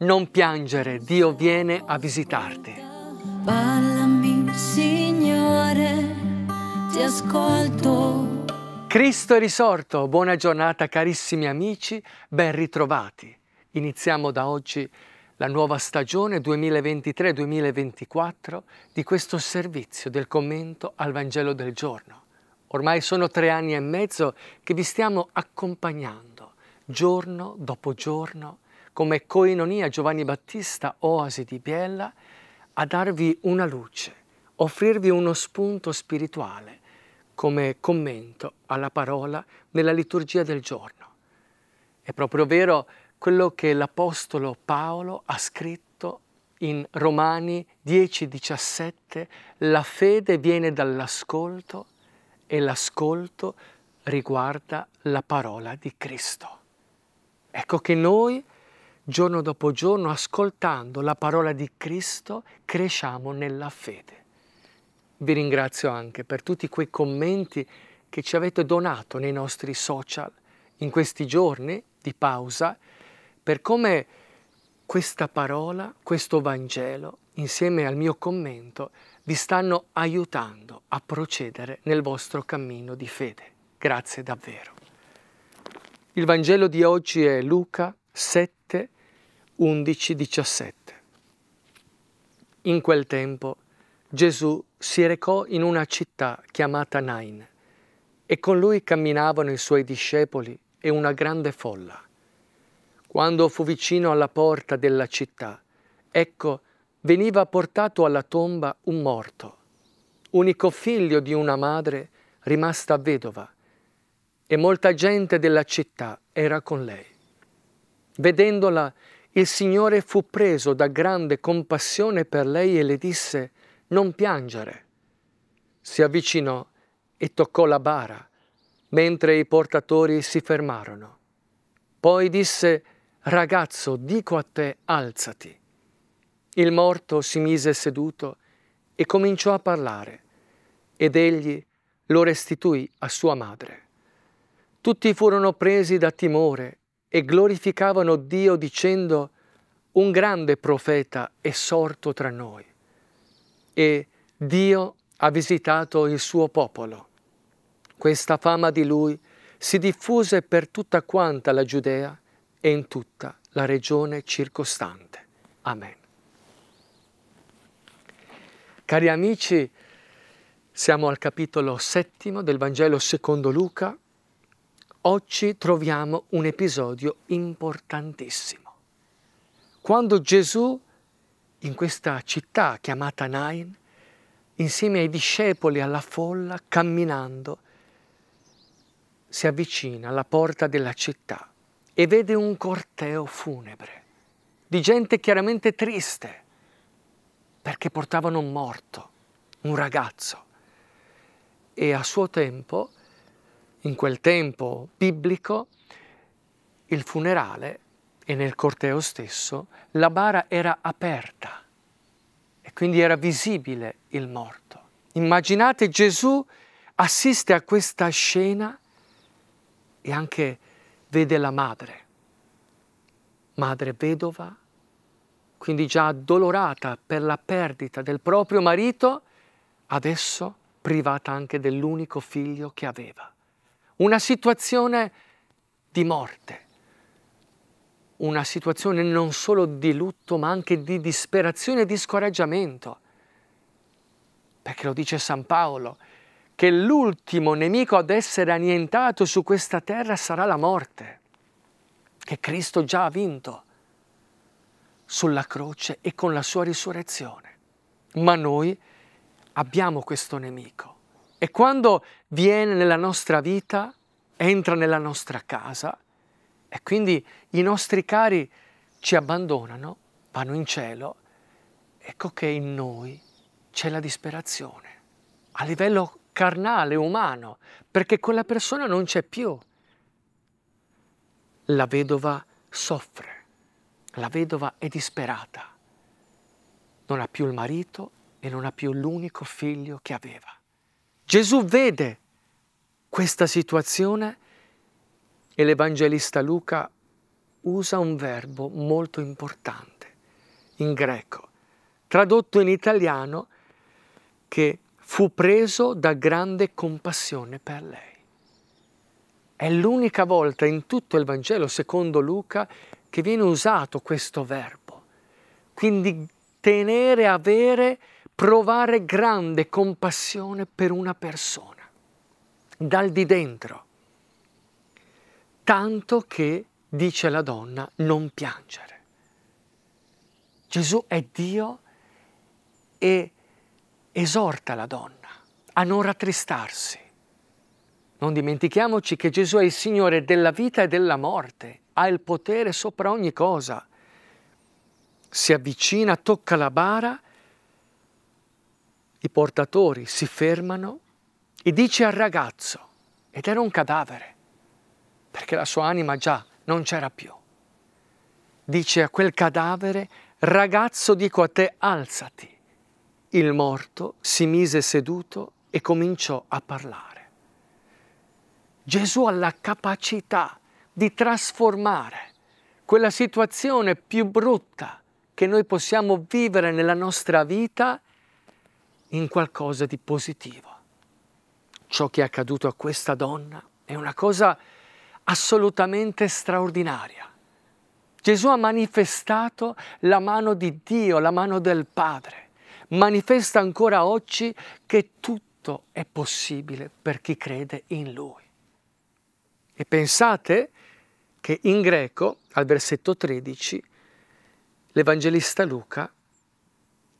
Non piangere, Dio viene a visitarti. Ballami, Signore, ti ascolto. Cristo è risorto, buona giornata carissimi amici, ben ritrovati. Iniziamo da oggi la nuova stagione 2023-2024 di questo servizio del commento al Vangelo del giorno. Ormai sono tre anni e mezzo che vi stiamo accompagnando, giorno dopo giorno, come Coinonia Giovanni Battista, Oasi di Biella, a darvi una luce, offrirvi uno spunto spirituale come commento alla parola nella liturgia del giorno. È proprio vero quello che l'Apostolo Paolo ha scritto in Romani 10:17, la fede viene dall'ascolto e l'ascolto riguarda la parola di Cristo. Ecco che noi giorno dopo giorno, ascoltando la parola di Cristo, cresciamo nella fede. Vi ringrazio anche per tutti quei commenti che ci avete donato nei nostri social in questi giorni di pausa, per come questa parola, questo Vangelo, insieme al mio commento, vi stanno aiutando a procedere nel vostro cammino di fede. Grazie davvero. Il Vangelo di oggi è Luca 7, 11-17. In quel tempo Gesù si recò in una città chiamata Nain e con lui camminavano i suoi discepoli e una grande folla. Quando fu vicino alla porta della città, ecco, veniva portato alla tomba un morto, unico figlio di una madre rimasta vedova, e molta gente della città era con lei. Vedendola, il Signore fu preso da grande compassione per lei e le disse, non piangere. Si avvicinò e toccò la bara, mentre i portatori si fermarono. Poi disse, ragazzo, dico a te, alzati. Il morto si mise seduto e cominciò a parlare, ed egli lo restituì a sua madre. Tutti furono presi da timore e glorificavano Dio dicendo un grande profeta è sorto tra noi e Dio ha visitato il suo popolo. Questa fama di lui si diffuse per tutta quanta la Giudea e in tutta la regione circostante. Amen. Cari amici, siamo al capitolo settimo del Vangelo secondo Luca oggi troviamo un episodio importantissimo. Quando Gesù, in questa città chiamata Nain, insieme ai discepoli, alla folla, camminando, si avvicina alla porta della città e vede un corteo funebre di gente chiaramente triste perché portavano un morto, un ragazzo. E a suo tempo in quel tempo biblico, il funerale e nel corteo stesso la bara era aperta e quindi era visibile il morto. Immaginate Gesù assiste a questa scena e anche vede la madre, madre vedova, quindi già addolorata per la perdita del proprio marito, adesso privata anche dell'unico figlio che aveva una situazione di morte, una situazione non solo di lutto ma anche di disperazione e di scoraggiamento. Perché lo dice San Paolo, che l'ultimo nemico ad essere annientato su questa terra sarà la morte, che Cristo già ha vinto sulla croce e con la sua risurrezione. Ma noi abbiamo questo nemico e quando viene nella nostra vita, entra nella nostra casa e quindi i nostri cari ci abbandonano, vanno in cielo, ecco che in noi c'è la disperazione a livello carnale, umano, perché quella persona non c'è più. La vedova soffre, la vedova è disperata, non ha più il marito e non ha più l'unico figlio che aveva. Gesù vede questa situazione e l'Evangelista Luca usa un verbo molto importante in greco, tradotto in italiano che fu preso da grande compassione per lei. È l'unica volta in tutto il Vangelo, secondo Luca, che viene usato questo verbo. Quindi tenere, avere provare grande compassione per una persona, dal di dentro, tanto che, dice la donna, non piangere. Gesù è Dio e esorta la donna a non rattristarsi. Non dimentichiamoci che Gesù è il Signore della vita e della morte, ha il potere sopra ogni cosa. Si avvicina, tocca la bara i portatori si fermano e dice al ragazzo, ed era un cadavere, perché la sua anima già non c'era più, dice a quel cadavere, ragazzo dico a te alzati. Il morto si mise seduto e cominciò a parlare. Gesù ha la capacità di trasformare quella situazione più brutta che noi possiamo vivere nella nostra vita in qualcosa di positivo. Ciò che è accaduto a questa donna è una cosa assolutamente straordinaria. Gesù ha manifestato la mano di Dio, la mano del Padre. Manifesta ancora oggi che tutto è possibile per chi crede in Lui. E pensate che in greco, al versetto 13, l'Evangelista Luca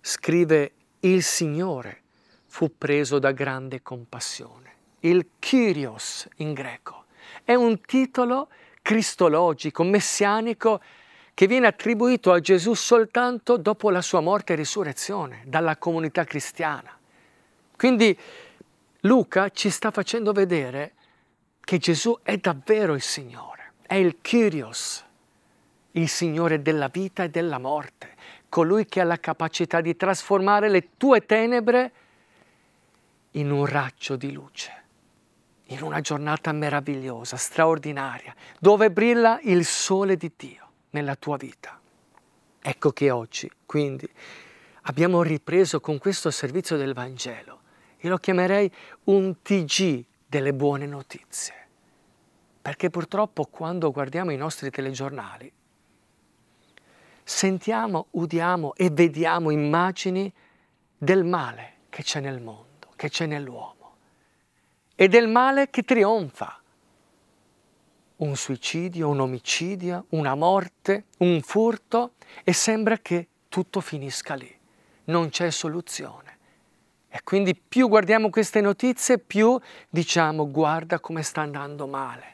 scrive il Signore fu preso da grande compassione. Il Kyrios in greco è un titolo cristologico, messianico, che viene attribuito a Gesù soltanto dopo la sua morte e risurrezione dalla comunità cristiana. Quindi Luca ci sta facendo vedere che Gesù è davvero il Signore, è il Kyrios, il Signore della vita e della morte colui che ha la capacità di trasformare le tue tenebre in un raggio di luce, in una giornata meravigliosa, straordinaria, dove brilla il sole di Dio nella tua vita. Ecco che oggi, quindi, abbiamo ripreso con questo servizio del Vangelo, io lo chiamerei un TG delle buone notizie, perché purtroppo quando guardiamo i nostri telegiornali sentiamo, udiamo e vediamo immagini del male che c'è nel mondo, che c'è nell'uomo e del male che trionfa. Un suicidio, un omicidio, una morte, un furto e sembra che tutto finisca lì, non c'è soluzione. E quindi più guardiamo queste notizie, più diciamo guarda come sta andando male.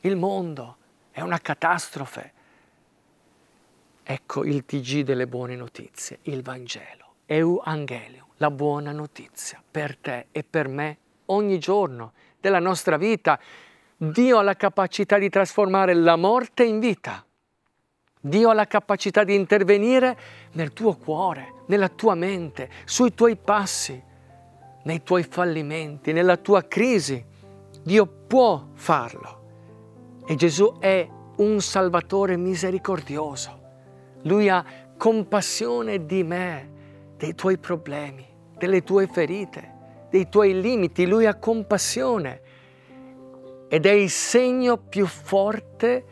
Il mondo è una catastrofe, Ecco il TG delle buone notizie, il Vangelo, Eu Angelium, la buona notizia per te e per me ogni giorno della nostra vita. Dio ha la capacità di trasformare la morte in vita. Dio ha la capacità di intervenire nel tuo cuore, nella tua mente, sui tuoi passi, nei tuoi fallimenti, nella tua crisi. Dio può farlo. E Gesù è un Salvatore misericordioso lui ha compassione di me, dei tuoi problemi, delle tue ferite, dei tuoi limiti. Lui ha compassione ed è il segno più forte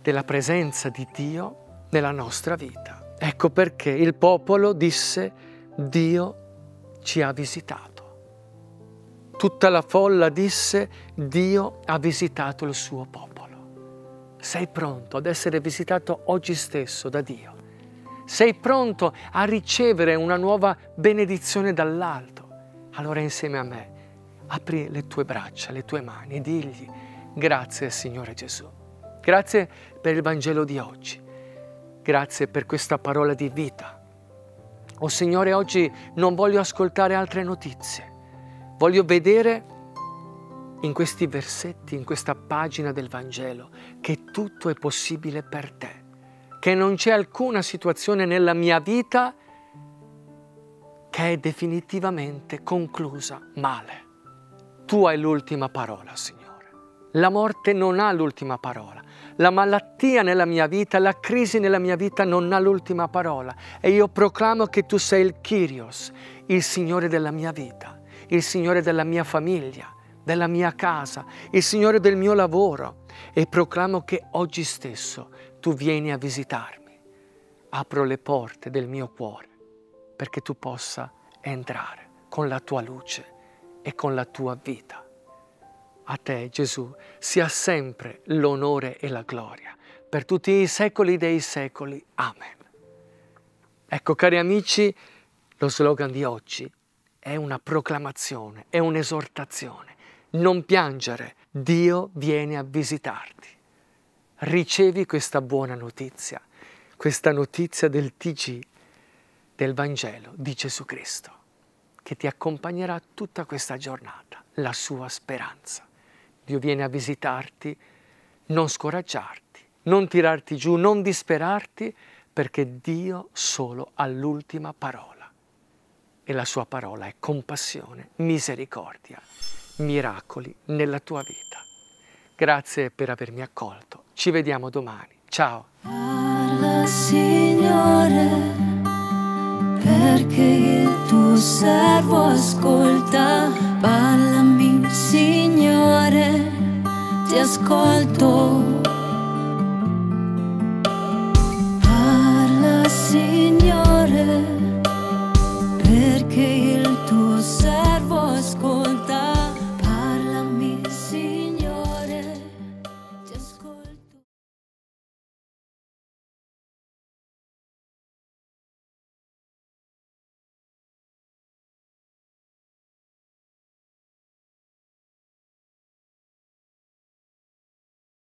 della presenza di Dio nella nostra vita. Ecco perché il popolo disse Dio ci ha visitato. Tutta la folla disse Dio ha visitato il suo popolo. Sei pronto ad essere visitato oggi stesso da Dio. Sei pronto a ricevere una nuova benedizione dall'alto. Allora insieme a me apri le tue braccia, le tue mani e digli grazie Signore Gesù. Grazie per il Vangelo di oggi. Grazie per questa parola di vita. O oh, Signore, oggi non voglio ascoltare altre notizie. Voglio vedere in questi versetti, in questa pagina del Vangelo, che tutto è possibile per te, che non c'è alcuna situazione nella mia vita che è definitivamente conclusa male. Tu hai l'ultima parola, Signore. La morte non ha l'ultima parola. La malattia nella mia vita, la crisi nella mia vita non ha l'ultima parola. E io proclamo che tu sei il Kyrios, il Signore della mia vita, il Signore della mia famiglia, della mia casa, il Signore del mio lavoro e proclamo che oggi stesso tu vieni a visitarmi. Apro le porte del mio cuore perché tu possa entrare con la tua luce e con la tua vita. A te, Gesù, sia sempre l'onore e la gloria per tutti i secoli dei secoli. Amen. Ecco, cari amici, lo slogan di oggi è una proclamazione, è un'esortazione non piangere, Dio viene a visitarti. Ricevi questa buona notizia, questa notizia del TG, del Vangelo di Gesù Cristo, che ti accompagnerà tutta questa giornata, la sua speranza. Dio viene a visitarti, non scoraggiarti, non tirarti giù, non disperarti, perché Dio solo ha l'ultima parola. E la sua parola è compassione, misericordia miracoli nella tua vita. Grazie per avermi accolto. Ci vediamo domani. Ciao. Parla, Signore, perché il tuo servo ascolta. Parlami, Signore, ti ascolto. Parla, Signore, perché il tuo servo ascolta.